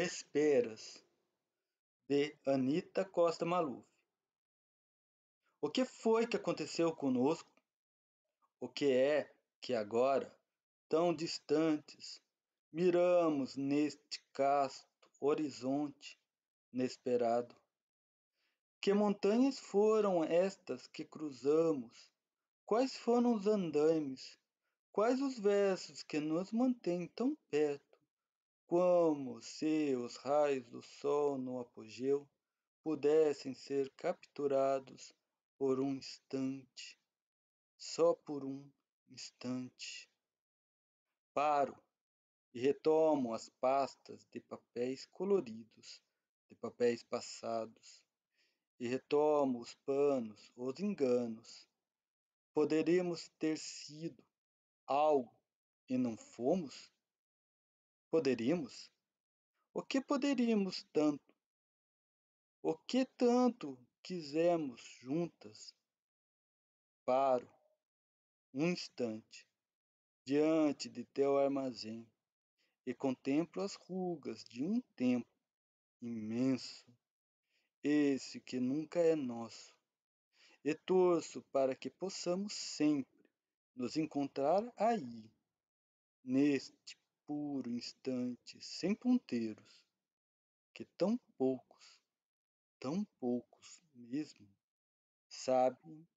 Desperas, de Anita Costa Maluf. O que foi que aconteceu conosco? O que é que agora, tão distantes, miramos neste casto horizonte inesperado? Que montanhas foram estas que cruzamos? Quais foram os andaimes? Quais os versos que nos mantêm tão perto? como se os raios do sol no apogeu pudessem ser capturados por um instante, só por um instante. Paro e retomo as pastas de papéis coloridos, de papéis passados, e retomo os panos, os enganos. Poderíamos ter sido algo e não fomos? Poderíamos? O que poderíamos tanto? O que tanto quisemos juntas? Paro um instante diante de teu armazém e contemplo as rugas de um tempo imenso, esse que nunca é nosso, e torço para que possamos sempre nos encontrar aí, neste puro instante, sem ponteiros, que tão poucos, tão poucos mesmo, sabem